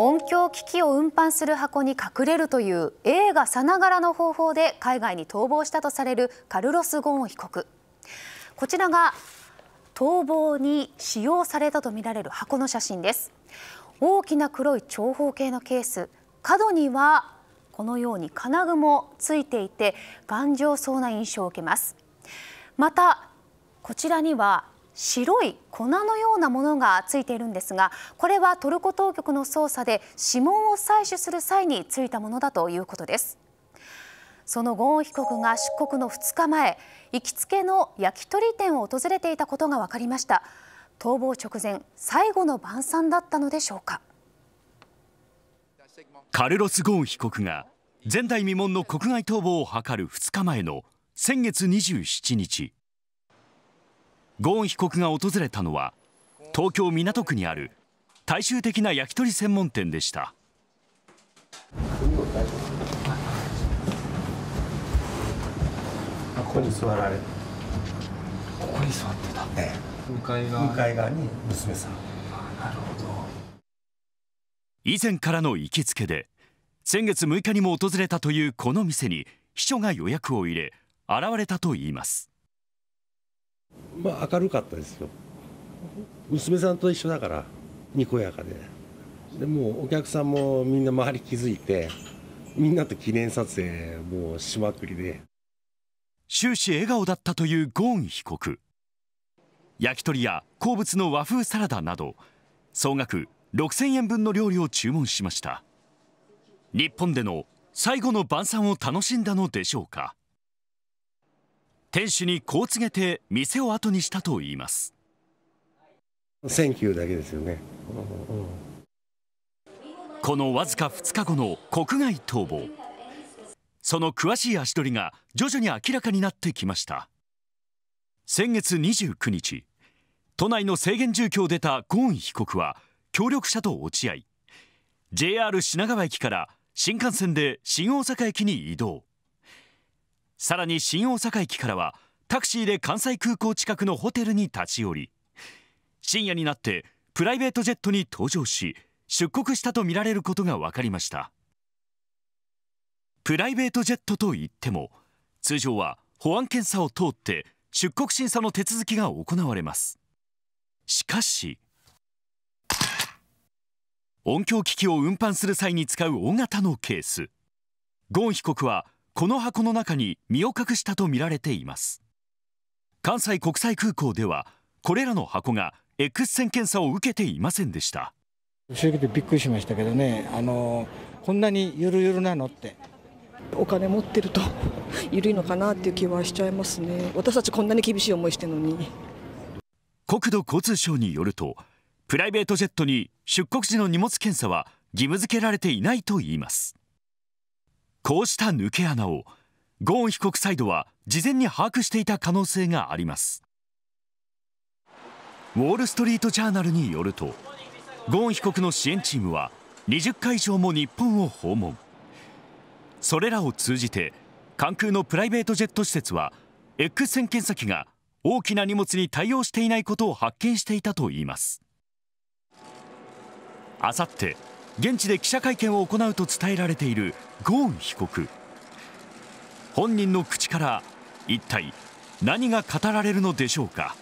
音響機器を運搬する箱に隠れるという映画さながらの方法で海外に逃亡したとされるカルロス・ゴーン被告こちらが逃亡に使用されたとみられる箱の写真です大きな黒い長方形のケース角にはこのように金具もついていて頑丈そうな印象を受けますまたこちらには白い粉のようなものがついているんですがこれはトルコ当局の捜査で指紋を採取する際についたものだということですそのゴーン被告が出国の2日前行きつけの焼き鳥店を訪れていたことが分かりました逃亡直前最後の晩餐だったのでしょうかカルロス・ゴーン被告が前代未聞の国外逃亡を図る2日前の先月27日ゴーン被告が訪れたのは東京港区にある大衆的な焼き鳥専門店でしたここに座られここに座ってた、向かい側向かい側に娘さんなるほど以前からの行きつけで先月6日にも訪れたというこの店に秘書が予約を入れ現れたといいますまあ、明るかったですよ娘さんと一緒だからにこやかででもお客さんもみんな周り気づいてみんなと記念撮影もうしまくりで終始笑顔だったというゴーン被告焼き鳥や好物の和風サラダなど総額6000円分の料理を注文しました日本での最後の晩餐を楽しんだのでしょうか店主にこう告げて店を後にしたといいます。センキューだけですよね、このわずか2日後の国外逃亡その詳しい足取りが徐々に明らかになってきました先月29日都内の制限住居を出たゴーン被告は協力者と落ち合い JR 品川駅から新幹線で新大阪駅に移動さらに新大阪駅からはタクシーで関西空港近くのホテルに立ち寄り深夜になってプライベートジェットに搭乗し出国したとみられることが分かりましたプライベートジェットといっても通常は保安検査を通って出国審査の手続きが行われますしかし音響機器を運搬する際に使う大型のケースゴーン被告はこの箱の中に身を隠したとみられています関西国際空港ではこれらの箱が X 線検査を受けていませんでした正直びっくりしましたけどねあのこんなにゆるゆるなのってお金持ってると緩 いのかなっていう気はしちゃいますね私たちこんなに厳しい思いしてるのに国土交通省によるとプライベートジェットに出国時の荷物検査は義務付けられていないと言いますこうした抜け穴をゴーン被告サイドは事前に把握していた可能性がありますウォール・ストリート・ジャーナルによるとゴーン被告の支援チームは20回以上も日本を訪問それらを通じて関空のプライベートジェット施設は X 線検査機が大きな荷物に対応していないことを発見していたといいますあさって現地で記者会見を行うと伝えられているゴーン被告本人の口から一体何が語られるのでしょうか。